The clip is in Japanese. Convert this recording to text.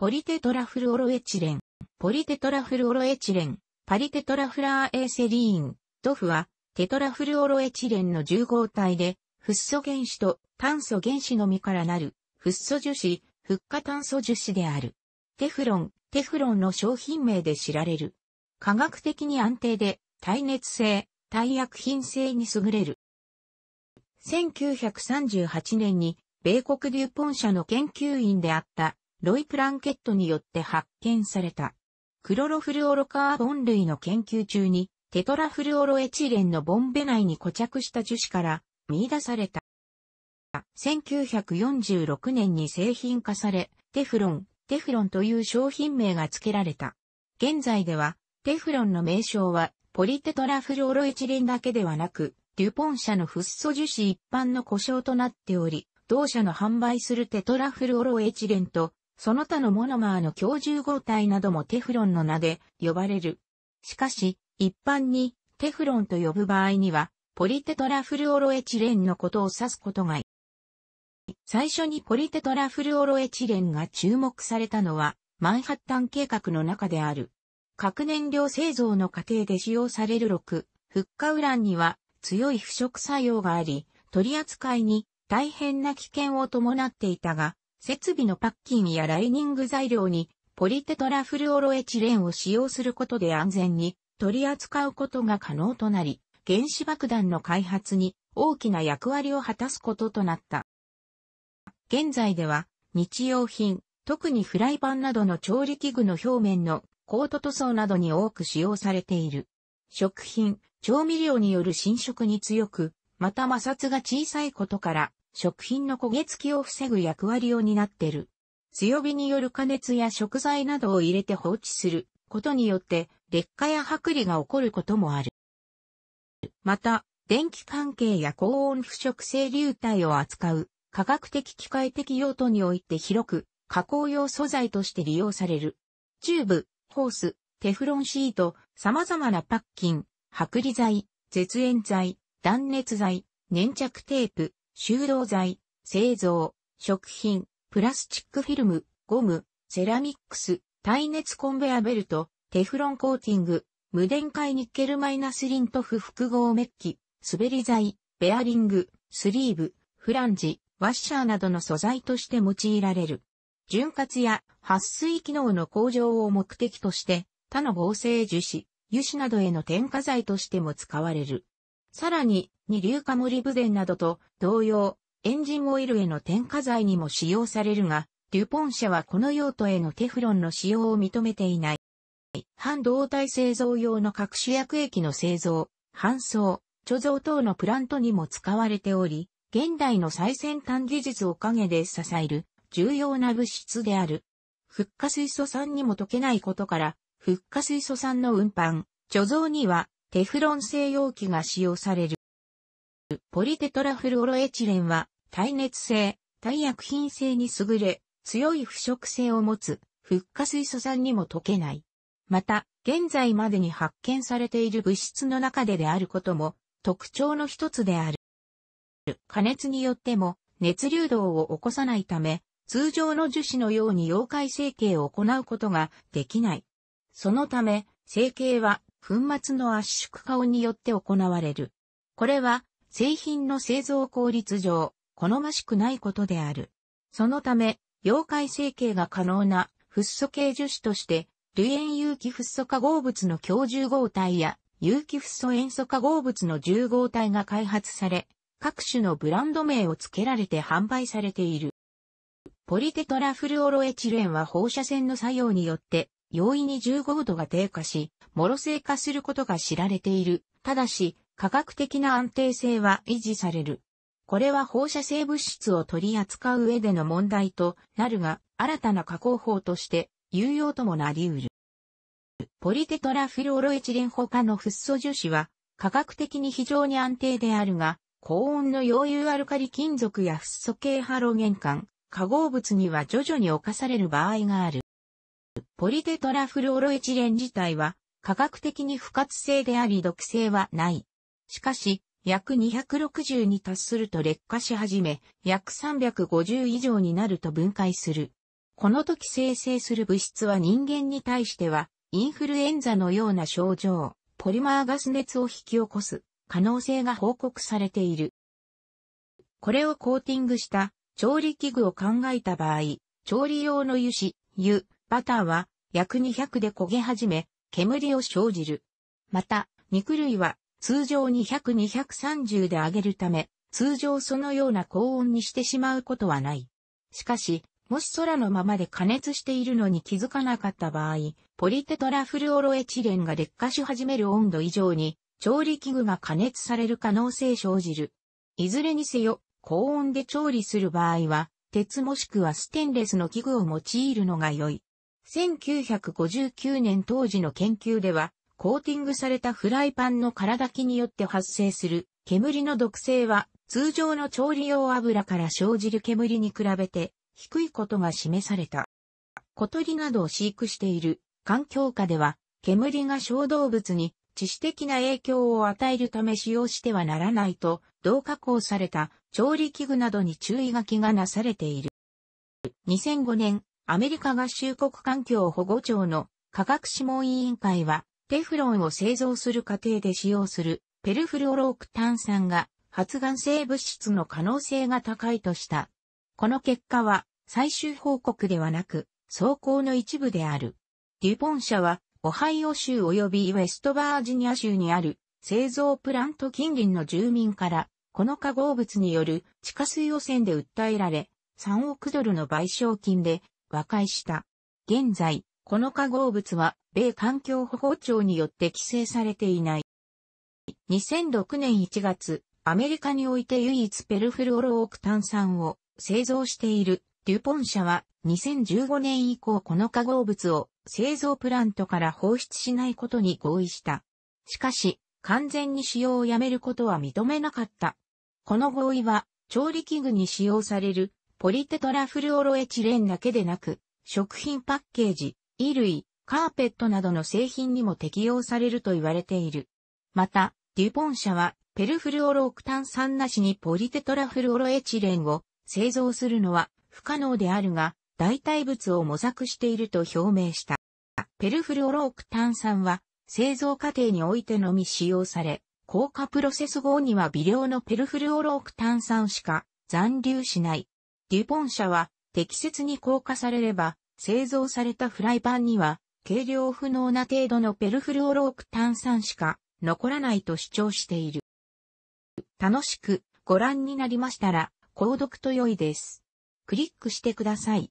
ポリテトラフルオロエチレン、ポリテトラフルオロエチレン、パリテトラフラーエーセリーン、ドフは、テトラフルオロエチレンの重合体で、フッ素原子と炭素原子のみからなる、フッ素樹脂、フッ化炭素樹脂である。テフロン、テフロンの商品名で知られる。科学的に安定で、耐熱性、耐薬品性に優れる。1938年に、米国デュポン社の研究員であった、ロイ・プランケットによって発見された。クロロフルオロカーボン類の研究中に、テトラフルオロエチレンのボンベ内に固着した樹脂から見出された。1946年に製品化され、テフロン、テフロンという商品名が付けられた。現在では、テフロンの名称は、ポリテトラフルオロエチレンだけではなく、デュポン社のフッ素樹脂一般の故障となっており、同社の販売するテトラフルオロエチレンとその他のモノマーの強重合体などもテフロンの名で呼ばれる。しかし、一般にテフロンと呼ぶ場合には、ポリテトラフルオロエチレンのことを指すことがいい。最初にポリテトラフルオロエチレンが注目されたのは、マンハッタン計画の中である。核燃料製造の過程で使用される6、フッ化ウランには強い腐食作用があり、取り扱いに大変な危険を伴っていたが、設備のパッキンやライニング材料にポリテトラフルオロエチレンを使用することで安全に取り扱うことが可能となり、原子爆弾の開発に大きな役割を果たすこととなった。現在では日用品、特にフライパンなどの調理器具の表面のコート塗装などに多く使用されている。食品、調味料による侵食に強く、また摩擦が小さいことから食品の焦げ付きを防ぐ役割を担ってる。強火による加熱や食材などを入れて放置することによって劣化や剥離が起こることもある。また、電気関係や高温腐食性流体を扱う科学的機械的用途において広く加工用素材として利用される。チューブ、ホース、テフロンシート、様々なパッキン、剥離剤、絶縁剤、断熱剤、粘着テープ、修道剤、製造、食品、プラスチックフィルム、ゴム、セラミックス、耐熱コンベアベルト、テフロンコーティング、無電解ニッケルマイナスリントフ複合メッキ、滑り剤、ベアリング、スリーブ、フランジ、ワッシャーなどの素材として用いられる。潤滑や撥水機能の向上を目的として、他の合成樹脂、油脂などへの添加剤としても使われる。さらに、二硫化森ブデンなどと同様、エンジンオイルへの添加剤にも使用されるが、デュポン社はこの用途へのテフロンの使用を認めていない。半導体製造用の各種薬液の製造、搬送、貯蔵等のプラントにも使われており、現代の最先端技術を陰で支える重要な物質である。フッ化水素酸にも溶けないことから、フッ化水素酸の運搬、貯蔵にはテフロン製容器が使用される。ポリテトラフルオロエチレンは耐熱性、耐薬品性に優れ、強い腐食性を持つ、フッ化水素酸にも溶けない。また、現在までに発見されている物質の中でであることも特徴の一つである。加熱によっても熱流動を起こさないため、通常の樹脂のように溶解成形を行うことができない。そのため、成形は粉末の圧縮化によって行われる。これは、製品の製造効率上、好ましくないことである。そのため、溶解成形が可能なフッ素系樹脂として、類塩有機フッ素化合物の強重合体や、有機フッ素塩素化合物の重合体が開発され、各種のブランド名を付けられて販売されている。ポリテトラフルオロエチレンは放射線の作用によって容易に15度が低下し、ろ性化することが知られている。ただし、科学的な安定性は維持される。これは放射性物質を取り扱う上での問題となるが、新たな加工法として有用ともなり得る。ポリテトラフィルオロエチレン他のフッ素樹脂は、科学的に非常に安定であるが、高温の溶融アルカリ金属やフッ素系ハロゲン管、化合物には徐々に侵される場合がある。ポリテトラフルオロエチレン自体は、科学的に不活性であり毒性はない。しかし、約260に達すると劣化し始め、約350以上になると分解する。この時生成する物質は人間に対しては、インフルエンザのような症状、ポリマーガス熱を引き起こす可能性が報告されている。これをコーティングした調理器具を考えた場合、調理用の油脂、油、バターは約200で焦げ始め、煙を生じる。また、肉類は通常200-230で揚げるため、通常そのような高温にしてしまうことはない。しかし、もし空のままで加熱しているのに気づかなかった場合、ポリテトラフルオロエチレンが劣化し始める温度以上に、調理器具が加熱される可能性生じる。いずれにせよ、高温で調理する場合は、鉄もしくはステンレスの器具を用いるのが良い。1959年当時の研究では、コーティングされたフライパンの空だきによって発生する煙の毒性は通常の調理用油から生じる煙に比べて低いことが示された。小鳥などを飼育している環境下では煙が小動物に致死的な影響を与えるため使用してはならないと同加工された調理器具などに注意書きがなされている。2005年アメリカ合衆国環境保護庁の科学諮問委員会は、テフロンを製造する過程で使用するペルフルオローク炭酸が発がん性物質の可能性が高いとした。この結果は最終報告ではなく、走行の一部である。デュポン社は、オハイオ州及びウェストバージニア州にある製造プラント近隣の住民から、この化合物による地下水汚染で訴えられ、3億ドルの賠償金で和解した。現在、この化合物は、米環境保護庁によって規制されていない。2006年1月、アメリカにおいて唯一ペルフルオロオク炭酸を製造しているデュポン社は2015年以降この化合物を製造プラントから放出しないことに合意した。しかし、完全に使用をやめることは認めなかった。この合意は、調理器具に使用されるポリテトラフルオロエチレンだけでなく、食品パッケージ、衣類、カーペットなどの製品にも適用されると言われている。また、デュポン社は、ペルフルオロオクタン酸なしにポリテトラフルオロエチレンを製造するのは不可能であるが、代替物を模索していると表明した。ペルフルオロオクタン酸は、製造過程においてのみ使用され、効果プロセス後には微量のペルフルオロオクタン酸しか残留しない。デュポン社は適切に硬化されれば、製造されたフライパンには、計量不能な程度のペルフルオローク炭酸しか残らないと主張している。楽しくご覧になりましたら、購読と良いです。クリックしてください。